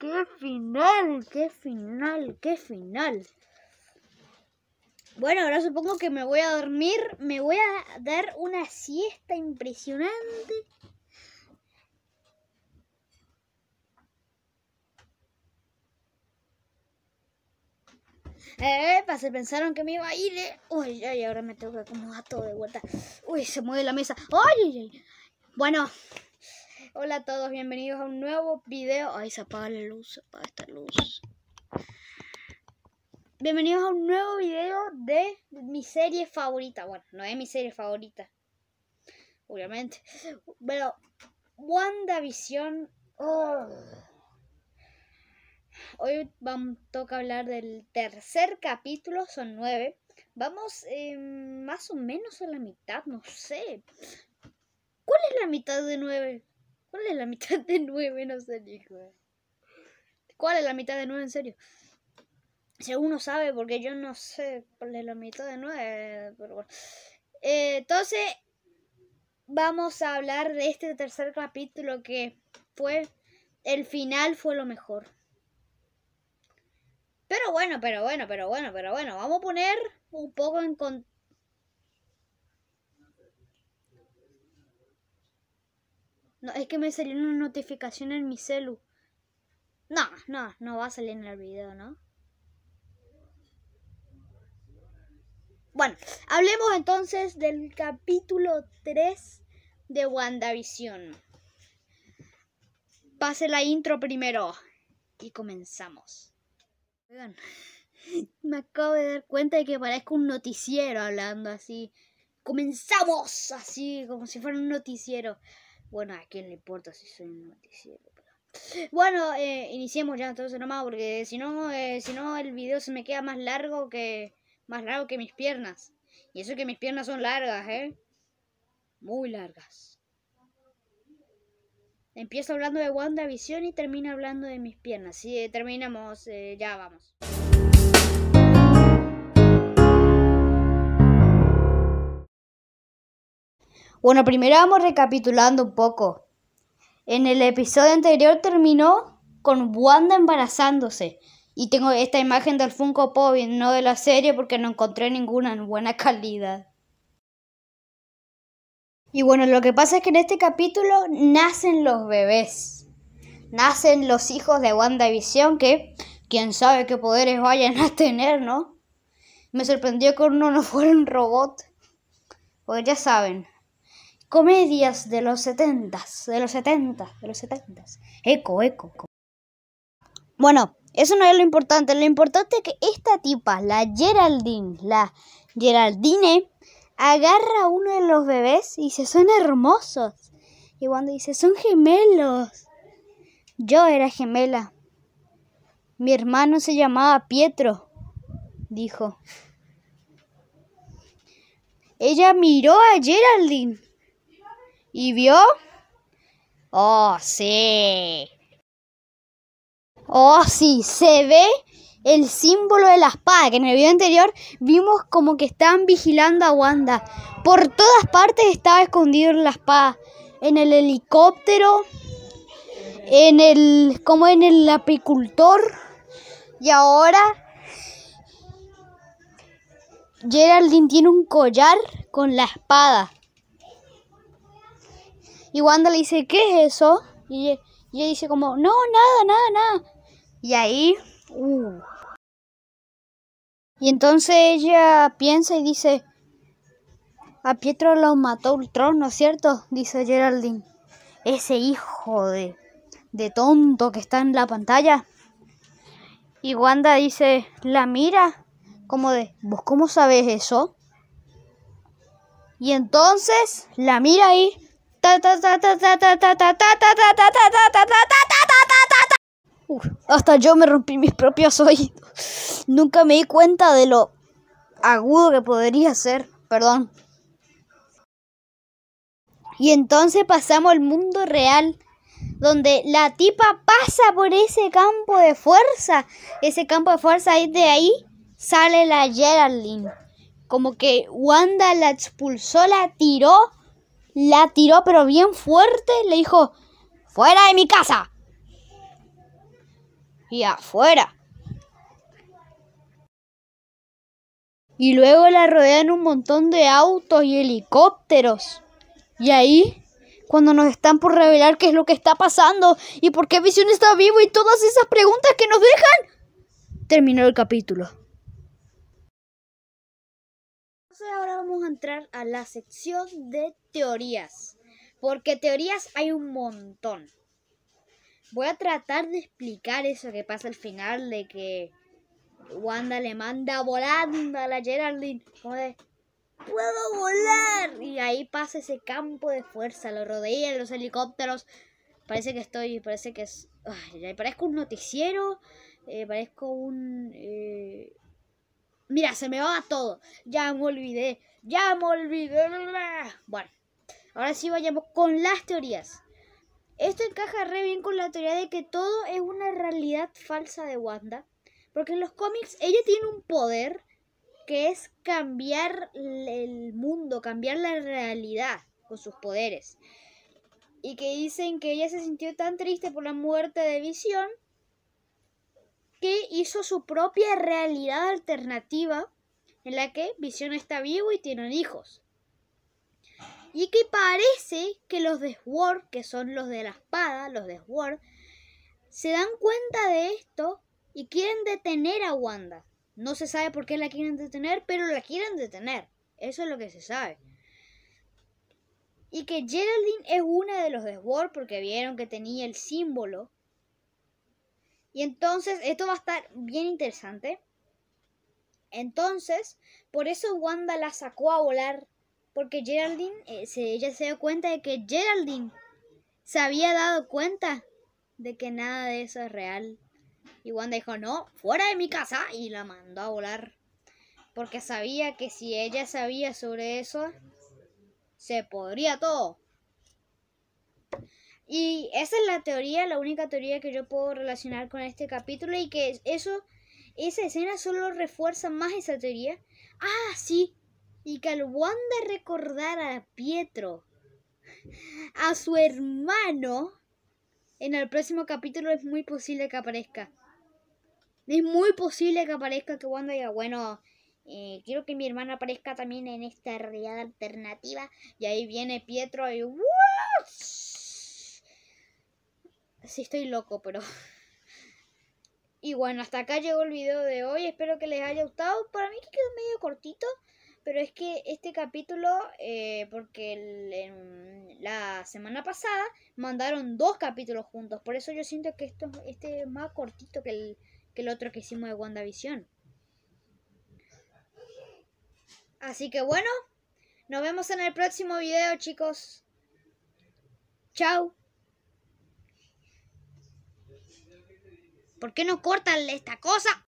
qué final, qué final, qué final. Bueno, ahora supongo que me voy a dormir, me voy a dar una siesta impresionante. Eh, se pensaron que me iba a ir. Eh. Uy, ay, ahora me tengo que acomodar todo de vuelta. Uy, se mueve la mesa. oye, ay. Bueno, Hola a todos, bienvenidos a un nuevo video. Ay, se apaga la luz, se apaga esta luz. Bienvenidos a un nuevo video de mi serie favorita. Bueno, no es mi serie favorita, obviamente. Pero, WandaVision. Hoy vamos, toca hablar del tercer capítulo, son nueve. Vamos em, más o menos a la mitad, no sé. ¿Cuál es la mitad de nueve? ¿Cuál es la mitad de nueve? No sé, hijo. ¿Cuál es la mitad de nueve, en serio? Según uno sabe, porque yo no sé cuál es la mitad de nueve, pero bueno. Eh, entonces, vamos a hablar de este tercer capítulo que fue el final fue lo mejor. Pero bueno, pero bueno, pero bueno, pero bueno, vamos a poner un poco en, contexto. No, es que me salió una notificación en mi celu. No, no, no va a salir en el video, ¿no? Bueno, hablemos entonces del capítulo 3 de WandaVision. Pase la intro primero y comenzamos. me acabo de dar cuenta de que parezco un noticiero hablando así. Comenzamos así, como si fuera un noticiero. Bueno, a quién le importa si soy un noticiero. Bueno, eh, iniciemos ya entonces nomás porque si no, eh, si no el video se me queda más largo que más largo que mis piernas. Y eso que mis piernas son largas, ¿eh? Muy largas. Empiezo hablando de WandaVision y termino hablando de mis piernas. sí, eh, terminamos, ya vamos. Bueno, primero vamos recapitulando un poco. En el episodio anterior terminó con Wanda embarazándose. Y tengo esta imagen del Funko Pop no de la serie porque no encontré ninguna en buena calidad. Y bueno, lo que pasa es que en este capítulo nacen los bebés. Nacen los hijos de Wanda visión que quién sabe qué poderes vayan a tener, ¿no? Me sorprendió que uno no fuera un robot. Pues ya saben, comedias de los setentas, de los setentas, de los setentas. Eco, eco. Bueno, eso no es lo importante. Lo importante es que esta tipa, la Geraldine, la Geraldine, agarra a uno de los bebés y se son hermosos. Y cuando dice, son gemelos. Yo era gemela. Mi hermano se llamaba Pietro, dijo. Ella miró a Geraldine ¿Y vio? Oh, sí. Oh, sí, se ve el símbolo de la espada, que en el video anterior vimos como que estaban vigilando a Wanda. Por todas partes estaba escondido la espada. En el helicóptero, en el. como en el apicultor. Y ahora. Geraldine tiene un collar con la espada. Y Wanda le dice, ¿qué es eso? Y, ella dice como, no, nada, nada, nada. Y ahí... Uh. Y entonces ella piensa y dice, a Pietro lo mató Ultron, ¿no es cierto? Dice Geraldine. Ese hijo de, de tonto que está en la pantalla. Y Wanda dice, la mira, como de, ¿vos cómo sabes eso? Y entonces la mira ahí hasta yo me rompí mis propios oídos. Nunca me di cuenta de lo agudo que podría ser. Perdón. Y entonces pasamos al mundo real, donde la tipa pasa por ese campo de fuerza. Ese campo de fuerza, y de ahí sale la Geraldine. Como que Wanda la expulsó, la tiró la tiró pero bien fuerte, le dijo, fuera de mi casa. Y afuera. Y luego la rodean un montón de autos y helicópteros. Y ahí, cuando nos están por revelar qué es lo que está pasando y por qué Visión está vivo y todas esas preguntas que nos dejan, terminó el capítulo ahora vamos a entrar a la sección de teorías. Porque teorías hay un montón. Voy a tratar de explicar eso que pasa al final de que Wanda le manda volando a la Geraldine. Como de, puedo volar. Y ahí pasa ese campo de fuerza, lo rodean los helicópteros. Parece que estoy, parece que es... parezco un noticiero, eh, parezco un... Eh, Mira, se me va todo. Ya me olvidé. Ya me olvidé. Bueno, ahora sí vayamos con las teorías. Esto encaja re bien con la teoría de que todo es una realidad falsa de Wanda. Porque en los cómics ella tiene un poder que es cambiar el mundo, cambiar la realidad con sus poderes. Y que dicen que ella se sintió tan triste por la muerte de Visión que hizo su propia realidad alternativa en la que Vision está vivo y tienen hijos. Y que parece que los de Sword, que son los de la espada, los de Sword, se dan cuenta de esto y quieren detener a Wanda. No se sabe por qué la quieren detener, pero la quieren detener. Eso es lo que se sabe. Y que Geraldine es una de los de Sword porque vieron que tenía el símbolo y entonces, esto va a estar bien interesante. Entonces, por eso Wanda la sacó a volar. Porque Geraldine, eh, se, ella se dio cuenta de que Geraldine se había dado cuenta de que nada de eso es real. Y Wanda dijo, no, fuera de mi casa. Y la mandó a volar. Porque sabía que si ella sabía sobre eso, se podría todo. Y esa es la teoría, la única teoría que yo puedo relacionar con este capítulo y que eso, esa escena solo refuerza más esa teoría. Ah, sí. Y que al Wanda recordar a Pietro, a su hermano, en el próximo capítulo es muy posible que aparezca. Es muy posible que aparezca que Wanda diga, bueno, eh, quiero que mi hermana aparezca también en esta realidad alternativa. Y ahí viene Pietro y sí estoy loco, pero... y bueno, hasta acá llegó el video de hoy. Espero que les haya gustado. Para mí que quedó medio cortito. Pero es que este capítulo, eh, porque em, la semana pasada mandaron dos capítulos juntos. Por eso yo siento que esto, este es más cortito que el, que el otro que hicimos de WandaVision. Así que bueno, nos vemos en el próximo video, chicos. Chao. ¿Por qué no cortan esta cosa?